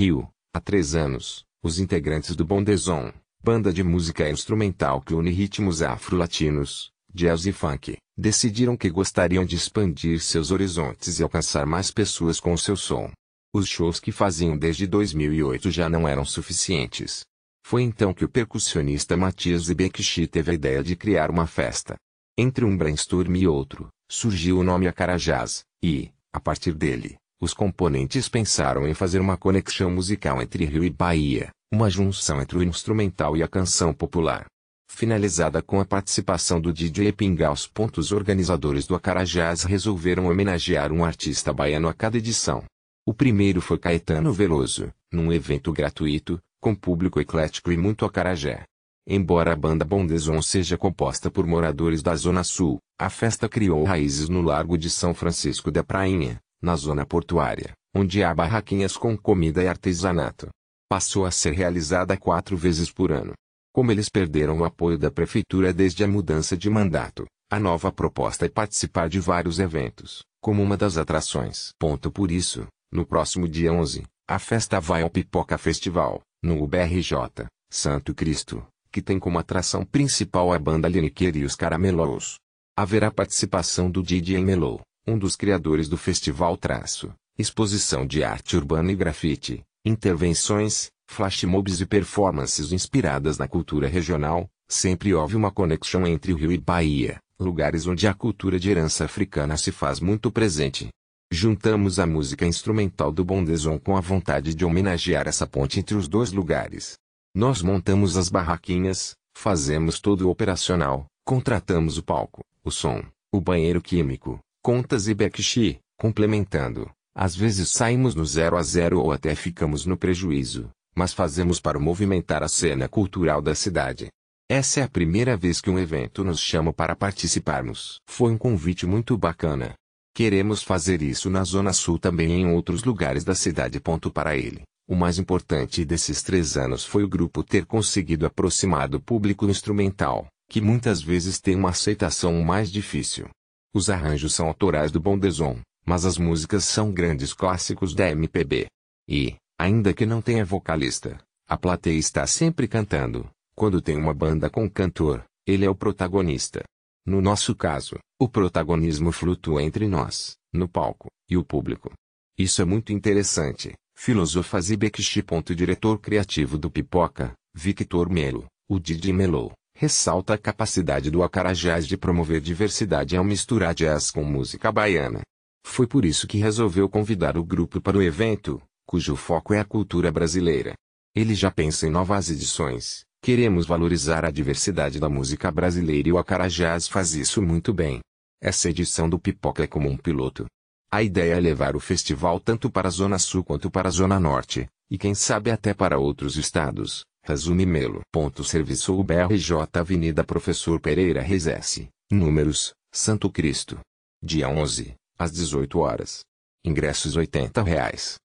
Rio, há três anos, os integrantes do Bondeson, banda de música instrumental que une ritmos afro-latinos, jazz e funk, decidiram que gostariam de expandir seus horizontes e alcançar mais pessoas com seu som. Os shows que faziam desde 2008 já não eram suficientes. Foi então que o percussionista Matias Ibekchi teve a ideia de criar uma festa. Entre um brainstorm e outro, surgiu o nome Acarajás, e, a partir dele, os componentes pensaram em fazer uma conexão musical entre Rio e Bahia, uma junção entre o instrumental e a canção popular. Finalizada com a participação do DJ Pingal, os pontos organizadores do Acarajás resolveram homenagear um artista baiano a cada edição. O primeiro foi Caetano Veloso, num evento gratuito, com público eclético e muito acarajé. Embora a banda Bondeson seja composta por moradores da Zona Sul, a festa criou raízes no Largo de São Francisco da Prainha, na zona portuária, onde há barraquinhas com comida e artesanato. Passou a ser realizada quatro vezes por ano. Como eles perderam o apoio da prefeitura desde a mudança de mandato, a nova proposta é participar de vários eventos, como uma das atrações. Ponto por isso, no próximo dia 11, a festa vai ao Pipoca Festival, no UBRJ, Santo Cristo, que tem como atração principal a banda Lineker e os Caramelos. Haverá participação do Didi em Melou, um dos criadores do festival Traço, exposição de arte urbana e grafite, intervenções, flash mobs e performances inspiradas na cultura regional, sempre houve uma conexão entre Rio e Bahia, lugares onde a cultura de herança africana se faz muito presente. Juntamos a música instrumental do Bondeson com a vontade de homenagear essa ponte entre os dois lugares. Nós montamos as barraquinhas, fazemos todo o operacional, contratamos o palco, o som, o banheiro químico, contas e backshi, complementando. Às vezes saímos no zero a zero ou até ficamos no prejuízo, mas fazemos para movimentar a cena cultural da cidade. Essa é a primeira vez que um evento nos chama para participarmos. Foi um convite muito bacana. Queremos fazer isso na Zona Sul também em outros lugares da cidade. Ponto para ele. O mais importante desses três anos foi o grupo ter conseguido aproximar do público instrumental, que muitas vezes tem uma aceitação mais difícil. Os arranjos são autorais do Bondeson, mas as músicas são grandes clássicos da MPB. E, ainda que não tenha vocalista, a plateia está sempre cantando. Quando tem uma banda com cantor, ele é o protagonista. No nosso caso, o protagonismo flutua entre nós, no palco, e o público. Isso é muito interessante. Filosofa Zibek Ponto diretor criativo do Pipoca, Victor Melo, o Didi Melo ressalta a capacidade do Acarajás de promover diversidade ao misturar jazz com música baiana. Foi por isso que resolveu convidar o grupo para o evento, cujo foco é a cultura brasileira. Ele já pensa em novas edições. Queremos valorizar a diversidade da música brasileira e o Acarajás faz isso muito bem. Essa edição do Pipoca é como um piloto. A ideia é levar o festival tanto para a Zona Sul quanto para a Zona Norte, e quem sabe até para outros estados. Resume Melo. Ponto Serviço UBRJ Avenida Professor Pereira Rezesse, Números, Santo Cristo. Dia 11, às 18 horas. Ingressos R$ 80 reais.